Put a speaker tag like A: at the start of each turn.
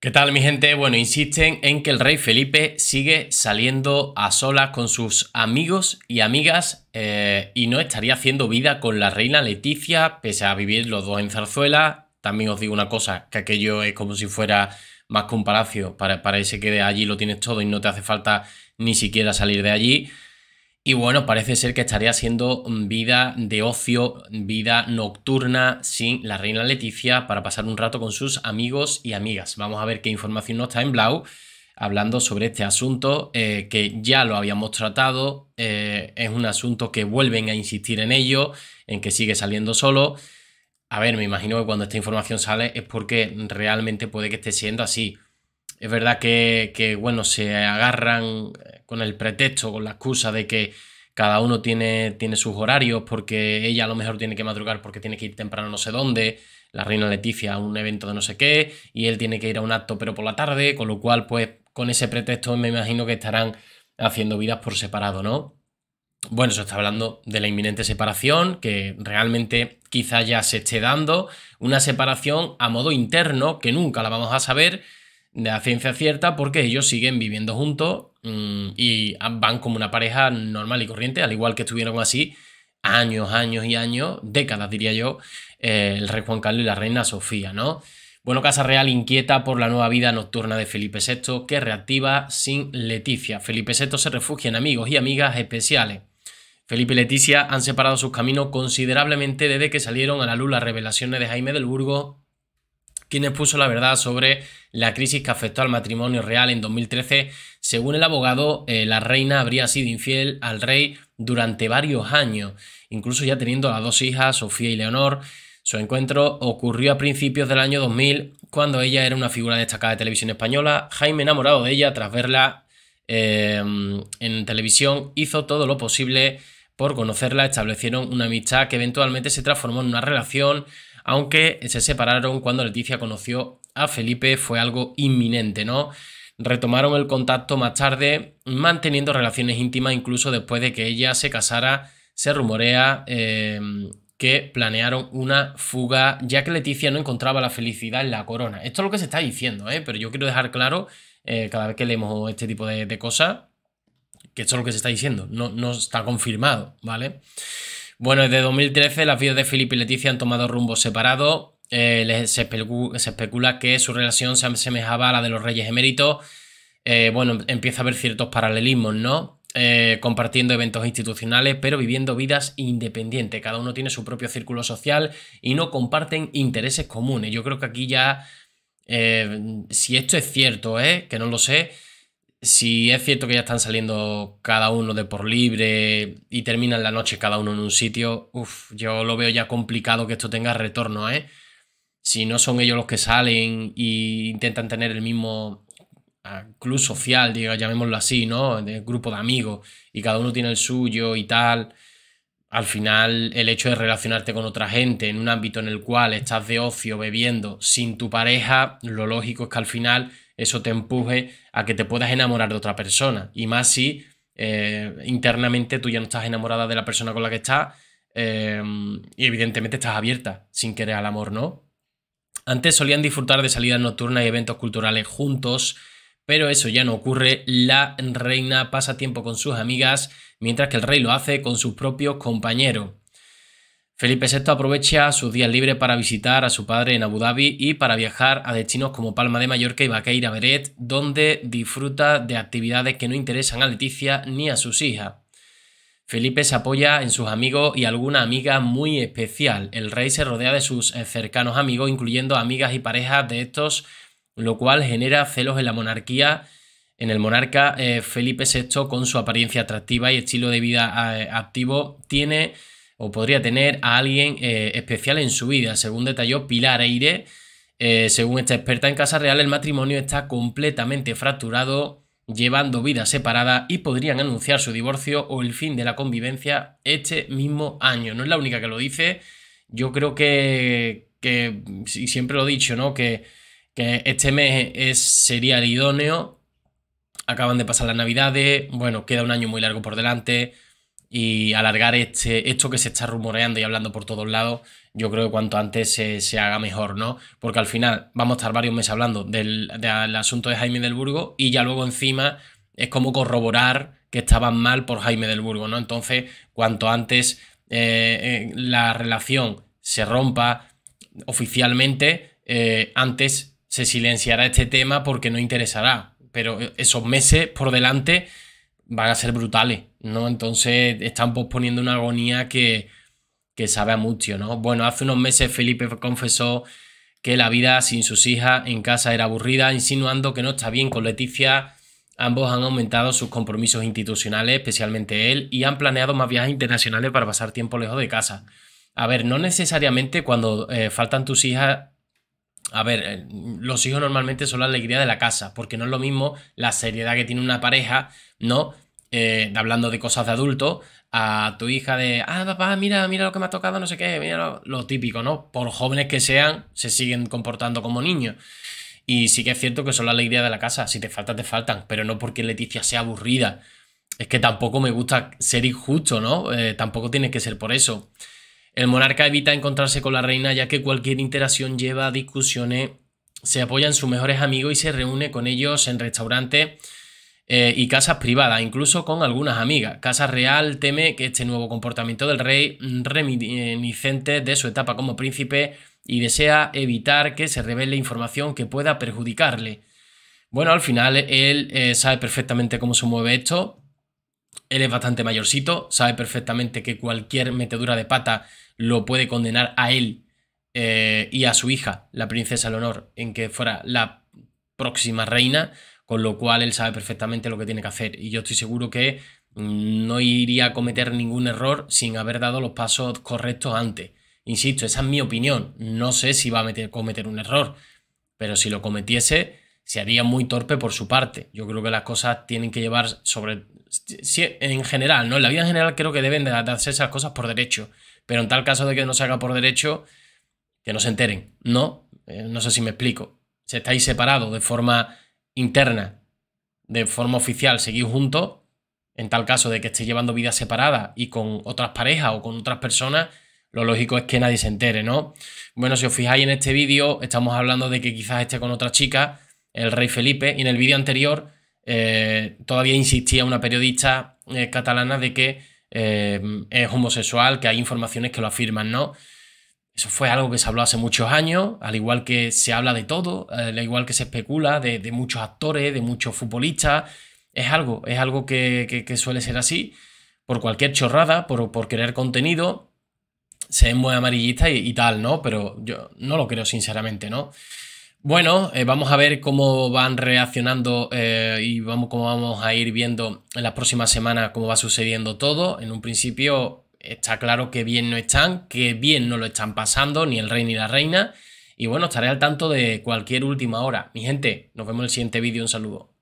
A: ¿Qué tal mi gente? Bueno, insisten en que el rey Felipe sigue saliendo a solas con sus amigos y amigas eh, y no estaría haciendo vida con la reina Leticia, pese a vivir los dos en zarzuela. También os digo una cosa, que aquello es como si fuera más que un palacio, ese que de allí lo tienes todo y no te hace falta ni siquiera salir de allí. Y bueno, parece ser que estaría siendo mm, vida de ocio, vida nocturna sin la reina Leticia para pasar un rato con sus amigos y amigas. Vamos a ver qué información nos está en Blau hablando sobre este asunto eh, que ya lo habíamos tratado. Eh, es un asunto que vuelven a insistir en ello, en que sigue saliendo solo. A ver, me imagino que cuando esta información sale es porque realmente puede que esté siendo así. Es verdad que, que, bueno, se agarran con el pretexto, con la excusa de que cada uno tiene, tiene sus horarios, porque ella a lo mejor tiene que madrugar porque tiene que ir temprano no sé dónde, la reina Leticia a un evento de no sé qué, y él tiene que ir a un acto pero por la tarde, con lo cual pues con ese pretexto me imagino que estarán haciendo vidas por separado, ¿no? Bueno, se está hablando de la inminente separación, que realmente quizá ya se esté dando, una separación a modo interno, que nunca la vamos a saber, de la ciencia cierta porque ellos siguen viviendo juntos mm, y van como una pareja normal y corriente, al igual que estuvieron así años, años y años, décadas diría yo, eh, el rey Juan Carlos y la reina Sofía, ¿no? Bueno, Casa Real inquieta por la nueva vida nocturna de Felipe VI que reactiva sin Leticia. Felipe VI se refugia en amigos y amigas especiales. Felipe y Leticia han separado sus caminos considerablemente desde que salieron a la luz las revelaciones de Jaime del Burgo quien expuso la verdad sobre la crisis que afectó al matrimonio real en 2013. Según el abogado, eh, la reina habría sido infiel al rey durante varios años, incluso ya teniendo las dos hijas, Sofía y Leonor. Su encuentro ocurrió a principios del año 2000, cuando ella era una figura destacada de televisión española. Jaime, enamorado de ella tras verla em, en televisión, hizo todo lo posible por conocerla, establecieron una amistad que eventualmente se transformó en una relación aunque se separaron cuando Leticia conoció a Felipe, fue algo inminente, ¿no? Retomaron el contacto más tarde, manteniendo relaciones íntimas incluso después de que ella se casara, se rumorea eh, que planearon una fuga, ya que Leticia no encontraba la felicidad en la corona. Esto es lo que se está diciendo, ¿eh? pero yo quiero dejar claro, eh, cada vez que leemos este tipo de, cosas, que esto es lo que se está diciendo, no, no está confirmado, ¿vale? Bueno, desde 2013 las vidas de Filipe y Leticia han tomado rumbo separados. Eh, se, especula, que su relación se asemejaba a la de los reyes eméritos. Eh, bueno, empieza a haber ciertos paralelismos, ¿no? Eh, compartiendo eventos institucionales, pero viviendo vidas independientes. Cada uno tiene su propio círculo social y no comparten intereses comunes. Yo creo que aquí ya, si esto es cierto, que no lo sé, si es cierto que ya están saliendo cada uno de por libre y terminan la noche cada uno en un sitio, uff, yo lo veo ya complicado que esto tenga retorno, ¿eh? Si no son ellos los que salen e intentan tener el mismo ah, club social, digamos, llamémoslo así, ¿no? De grupo de amigos y cada uno tiene el suyo y tal. Al final, el hecho de relacionarte con otra gente en un ámbito en el cual estás de ocio, bebiendo, sin tu pareja, lo lógico es que al final eso te empuje a que te puedas enamorar de otra persona. Y más si eh, internamente tú ya no estás enamorada de la persona con la que estás eh, y evidentemente estás abierta sin querer al amor, ¿no? Antes solían disfrutar de salidas nocturnas y eventos culturales juntos, pero eso ya no ocurre. La reina pasa tiempo con sus amigas, mientras que el rey lo hace con sus propios compañeros. Felipe VI aprovecha sus días libres para visitar a su padre en Abu Dhabi y para viajar a destinos como Palma de Mallorca y Baqueira Beret, donde disfruta de actividades que no interesan a Leticia ni a sus hijas. Felipe se apoya en sus amigos y alguna amiga muy especial. El rey se rodea de sus eh, cercanos amigos, incluyendo amigas y parejas de estos, lo cual genera celos en la monarquía, en el monarca eh, Felipe VI con su apariencia atractiva y estilo de vida eh, activo, tiene o podría tener a alguien eh, especial en su vida, según detalló Pilar Eire. Eh, según esta experta en Casa Real, el matrimonio está completamente fracturado, llevando vidas separadas y podrían anunciar su divorcio o el fin de la convivencia este mismo año. No es la única que lo dice. Yo creo que, y siempre lo he dicho, ¿no? Que, este mes es, sería el idóneo. Acaban de pasar las navidades. Bueno, queda un año muy largo por delante y alargar este, esto que se está rumoreando y hablando por todos lados, yo creo que cuanto antes se, haga mejor, ¿no? Porque al final vamos a estar varios meses hablando del, asunto de Jaime del Burgo y ya luego encima es como corroborar que estaban mal por Jaime del Burgo, ¿no? Entonces, cuanto antes eh, eh, la relación se rompa oficialmente, eh, antes se silenciará este tema porque no interesará. Pero esos meses por delante van a ser brutales, ¿no? Entonces están posponiendo una agonía que, que sabe a mucho, ¿no? Bueno, hace unos meses Felipe confesó que la vida sin sus hijas en casa era aburrida, insinuando que no está bien con Leticia. Ambos han aumentado sus compromisos institucionales, especialmente él, y han planeado más viajes internacionales para pasar tiempo lejos de casa. A ver, no necesariamente cuando eh, faltan tus hijas a ver, eh, los hijos normalmente son la alegría de la casa, porque no es lo mismo la seriedad que tiene una pareja, ¿no? Eh, hablando de cosas de adulto, a tu hija de, ah, papá, mira, mira lo que me ha tocado, no sé qué, mira lo, típico, ¿no? Por jóvenes que sean, se siguen comportando como niños. Y sí que es cierto que son la alegría de la casa, si te faltan, te faltan, pero no porque Leticia sea aburrida. Es que tampoco me gusta ser injusto, ¿no? Eh, tampoco tienes que ser por eso. El monarca evita encontrarse con la reina ya que cualquier interacción lleva a discusiones, se apoya en sus mejores amigos y se reúne con ellos en restaurantes eh, y casas privadas, incluso con algunas amigas. Casa Real teme que este nuevo comportamiento del rey reminiscente de su etapa como príncipe y desea evitar que se revele información que pueda perjudicarle. Bueno, al final él eh, sabe perfectamente cómo se mueve esto él es bastante mayorcito, sabe perfectamente que cualquier metedura de pata lo puede condenar a él eh, y a su hija, la princesa Leonor, en que fuera la próxima reina, con lo cual él sabe perfectamente lo que tiene que hacer. Y yo estoy seguro que mm, no iría a cometer ningún error sin haber dado los pasos correctos antes. Insisto, esa es mi opinión. No sé si va a meter, cometer un error, pero si lo cometiese, se haría muy torpe por su parte. Yo creo que las cosas tienen que llevar sobre... En general, ¿no? En la vida en general creo que deben de hacerse esas cosas por derecho. Pero en tal caso de que no se haga por derecho, que no se enteren, ¿no? Eh, no sé si me explico. Si estáis separados de forma interna, de forma oficial, seguís juntos, en tal caso de que estéis llevando vida separada y con otras parejas o con otras personas, lo lógico es que nadie se entere, ¿no? Bueno, si os fijáis en este vídeo, estamos hablando de que quizás esté con otra chica, el rey Felipe. Y en el vídeo anterior eh, todavía insistía una periodista eh, catalana de que eh, es homosexual, que hay informaciones que lo afirman, ¿no? Eso fue algo que se habló hace muchos años, al igual que se habla de todo, al igual que se especula de, muchos actores, de muchos futbolistas. Es algo, es algo que, suele ser así, por cualquier chorrada, por, por querer contenido, se es muy amarillista y, y, tal, ¿no? Pero yo no lo creo sinceramente, ¿no? Bueno, eh, vamos a ver cómo van reaccionando eh, y vamos, cómo vamos a ir viendo en las próximas semanas cómo va sucediendo todo. En un principio está claro que bien no están, que bien no lo están pasando ni el rey ni la reina. Y bueno, estaré al tanto de cualquier última hora. Mi gente, nos vemos en el siguiente vídeo. Un saludo.